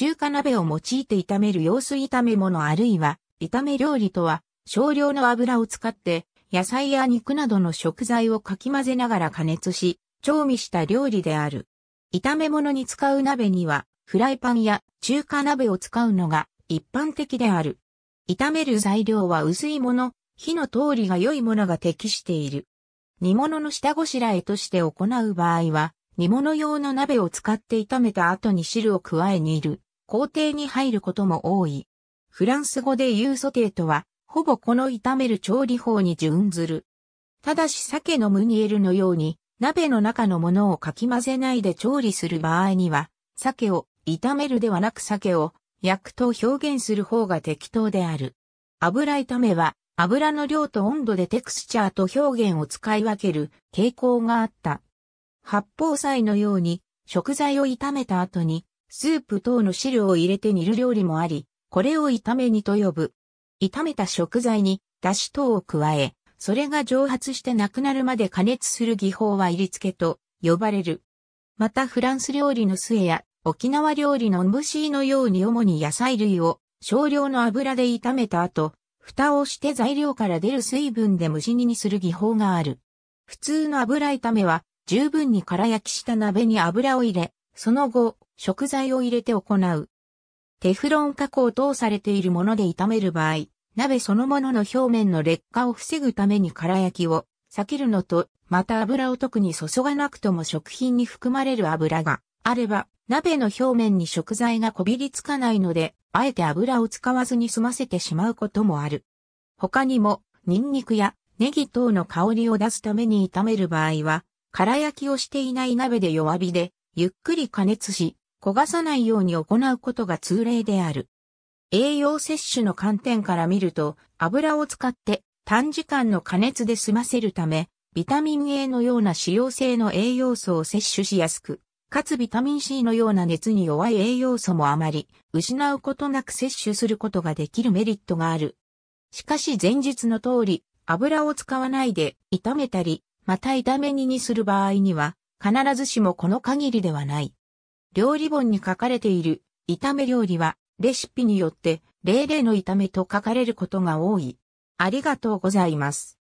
中華鍋を用いて炒める様子炒め物あるいは炒め料理とは少量の油を使って野菜や肉などの食材をかき混ぜながら加熱し調味した料理である。炒め物に使う鍋にはフライパンや中華鍋を使うのが一般的である。炒める材料は薄いもの、火の通りが良いものが適している。煮物の下ごしらえとして行う場合は、煮物用の鍋を使って炒めた後に汁を加え煮る。工程に入ることも多い。フランス語で言うソテーとは、ほぼこの炒める調理法に準ずる。ただし鮭のムニエルのように、鍋の中のものをかき混ぜないで調理する場合には、鮭を炒めるではなく鮭を焼くと表現する方が適当である。油炒めは油の量と温度でテクスチャーと表現を使い分ける傾向があった。八宝菜のように食材を炒めた後にスープ等の汁を入れて煮る料理もあり、これを炒め煮と呼ぶ。炒めた食材に、だし等を加え、それが蒸発してなくなるまで加熱する技法は入り付けと呼ばれる。またフランス料理の末や沖縄料理の蒸しのように主に野菜類を少量の油で炒めた後、蓋をして材料から出る水分で蒸し煮にする技法がある。普通の油炒めは十分に空焼きした鍋に油を入れ、その後食材を入れて行う。テフロン加工等されているもので炒める場合、鍋そのものの表面の劣化を防ぐために空焼きを避けるのと、また油を特に注がなくとも食品に含まれる油があれば、鍋の表面に食材がこびりつかないので、あえて油を使わずに済ませてしまうこともある。他にも、ニンニクやネギ等の香りを出すために炒める場合は、空焼きをしていない鍋で弱火で、ゆっくり加熱し、焦がさないように行うことが通例である。栄養摂取の観点から見ると、油を使って短時間の加熱で済ませるため、ビタミン A のような使用性の栄養素を摂取しやすく、かつビタミン C のような熱に弱い栄養素もあまり、失うことなく摂取することができるメリットがある。しかし前日の通り、油を使わないで炒めたり、また炒め煮にする場合には、必ずしもこの限りではない。料理本に書かれている炒め料理はレシピによって例々の炒めと書かれることが多い。ありがとうございます。